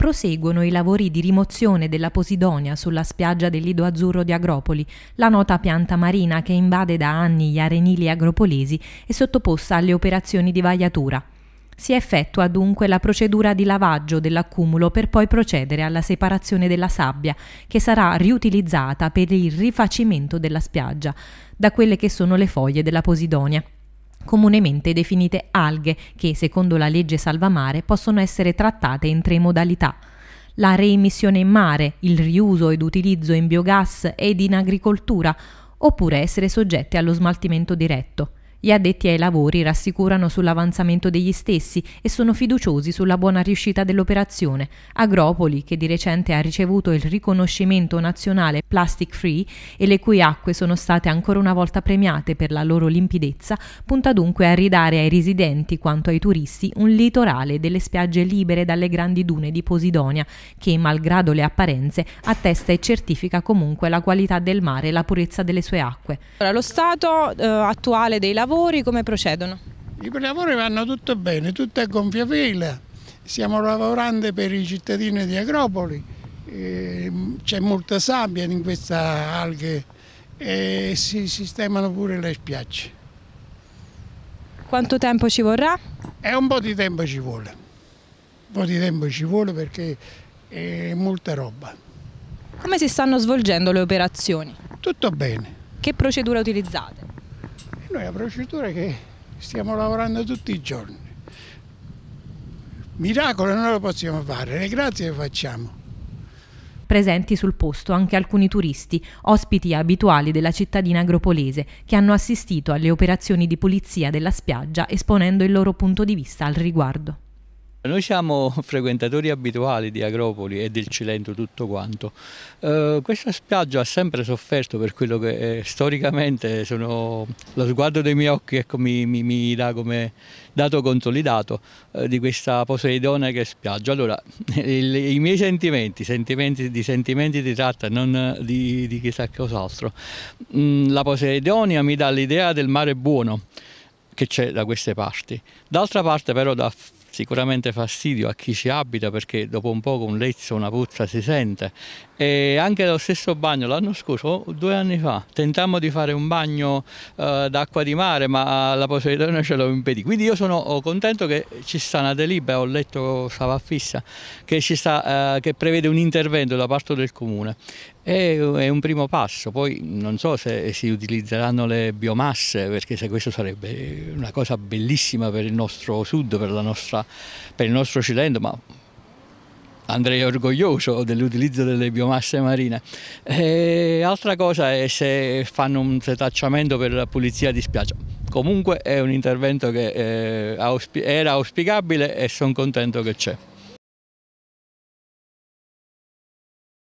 proseguono i lavori di rimozione della posidonia sulla spiaggia del Lido Azzurro di Agropoli, la nota pianta marina che invade da anni gli arenili agropolesi e sottoposta alle operazioni di vagliatura. Si effettua dunque la procedura di lavaggio dell'accumulo per poi procedere alla separazione della sabbia, che sarà riutilizzata per il rifacimento della spiaggia, da quelle che sono le foglie della posidonia comunemente definite alghe, che secondo la legge salvamare possono essere trattate in tre modalità la reemissione in mare, il riuso ed utilizzo in biogas ed in agricoltura, oppure essere soggette allo smaltimento diretto. Gli addetti ai lavori rassicurano sull'avanzamento degli stessi e sono fiduciosi sulla buona riuscita dell'operazione. Agropoli, che di recente ha ricevuto il riconoscimento nazionale Plastic Free e le cui acque sono state ancora una volta premiate per la loro limpidezza, punta dunque a ridare ai residenti quanto ai turisti un litorale delle spiagge libere dalle grandi dune di Posidonia, che malgrado le apparenze attesta e certifica comunque la qualità del mare e la purezza delle sue acque. Allora, lo stato eh, attuale dei lavori lavori come procedono? I lavori vanno tutto bene, tutto a gonfia vela. Stiamo lavorando per i cittadini di Agropoli, ehm, c'è molta sabbia in queste alghe e si sistemano pure le spiagge. Quanto tempo ci vorrà? E un po' di tempo ci vuole, un po' di tempo ci vuole perché è molta roba. Come si stanno svolgendo le operazioni? Tutto bene. Che procedura utilizzate? Noi la procedura è che stiamo lavorando tutti i giorni. Miracolo non lo possiamo fare, le grazie le facciamo. Presenti sul posto anche alcuni turisti, ospiti abituali della cittadina agropolese, che hanno assistito alle operazioni di pulizia della spiaggia esponendo il loro punto di vista al riguardo. Noi siamo frequentatori abituali di Agropoli e del Cilento tutto quanto. Eh, questa spiaggia ha sempre sofferto per quello che eh, storicamente sono, lo sguardo dei miei occhi ecco, mi, mi, mi, dà come dato consolidato eh, di questa Poseidone che spiaggia. Allora, il, i miei sentimenti, sentimenti, di sentimenti si tratta, non di, di chissà cos'altro. Mm, la Poseidonia mi dà l'idea del mare buono che c'è da queste parti. D'altra parte però da sicuramente fastidio a chi ci abita perché dopo un poco un lezzo, una puzza si sente e anche lo stesso bagno l'anno scorso, oh, due anni fa, tentammo di fare un bagno eh, d'acqua di mare ma la Poseidone ce lo impedì, quindi io sono oh, contento che ci sta una delibera, ho letto stava fissa, che, sta, eh, che prevede un intervento da parte del comune eh, è un primo passo, poi non so se si utilizzeranno le biomasse, perché se questo sarebbe una cosa bellissima per il nostro sud, per la nostra fa per il nostro cilento, ma andrei orgoglioso dell'utilizzo delle biomasse marine. E altra cosa è se fanno un setacciamento per la pulizia di spiaggia. Comunque è un intervento che eh, era auspicabile e sono contento che c'è.